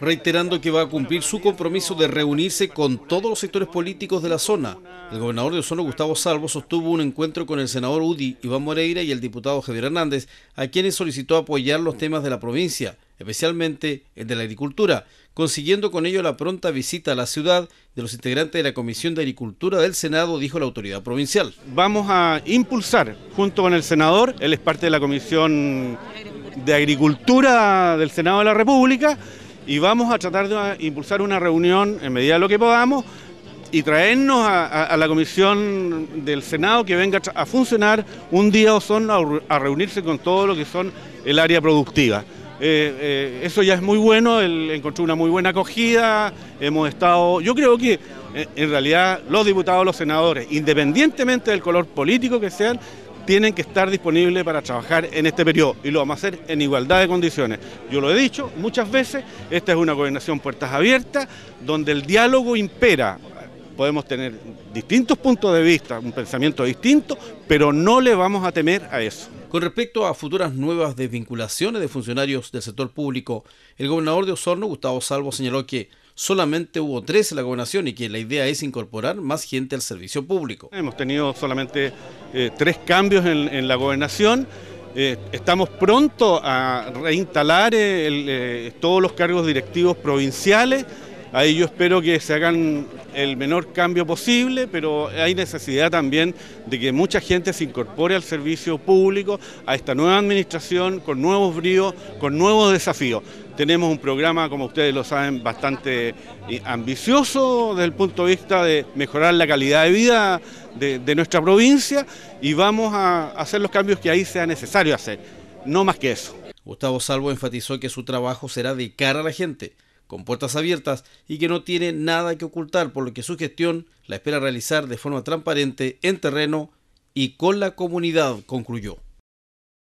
reiterando que va a cumplir su compromiso de reunirse con todos los sectores políticos de la zona. El gobernador de Osorno, Gustavo Salvo, sostuvo un encuentro con el senador UDI Iván Moreira y el diputado Javier Hernández, a quienes solicitó apoyar los temas de la provincia, especialmente el de la agricultura, consiguiendo con ello la pronta visita a la ciudad de los integrantes de la Comisión de Agricultura del Senado, dijo la autoridad provincial. Vamos a impulsar junto con el senador, él es parte de la Comisión de Agricultura del Senado de la República, y vamos a tratar de impulsar una reunión en medida de lo que podamos y traernos a, la comisión del Senado que venga a funcionar un día o son a, reunirse con todo lo que son el área productiva. Eh, eh, eso ya es muy bueno, encontró una muy buena acogida, hemos estado, yo creo que eh, en realidad los diputados, los senadores, independientemente del color político que sean, tienen que estar disponibles para trabajar en este periodo y lo vamos a hacer en igualdad de condiciones. Yo lo he dicho muchas veces, esta es una gobernación puertas abiertas donde el diálogo impera. Podemos tener distintos puntos de vista, un pensamiento distinto, pero no le vamos a temer a eso. Con respecto a futuras nuevas desvinculaciones de funcionarios del sector público, el gobernador de Osorno, Gustavo Salvo, señaló que solamente hubo tres en la gobernación y que la idea es incorporar más gente al servicio público. Hemos tenido solamente eh, tres cambios en, la gobernación. Eh, estamos pronto a reinstalar eh, todos los cargos directivos provinciales. Ahí yo espero que se hagan el menor cambio posible, pero hay necesidad también de que mucha gente se incorpore al servicio público, a esta nueva administración, con nuevos bríos, con nuevos desafíos. Tenemos un programa, como ustedes lo saben, bastante eh, ambicioso desde el punto de vista de mejorar la calidad de vida de, nuestra provincia y vamos a hacer los cambios que ahí sea necesario hacer, no más que eso. Gustavo Salvo enfatizó que su trabajo será de cara a la gente con puertas abiertas y que no tiene nada que ocultar, por lo que su gestión la espera realizar de forma transparente, en terreno y con la comunidad, concluyó.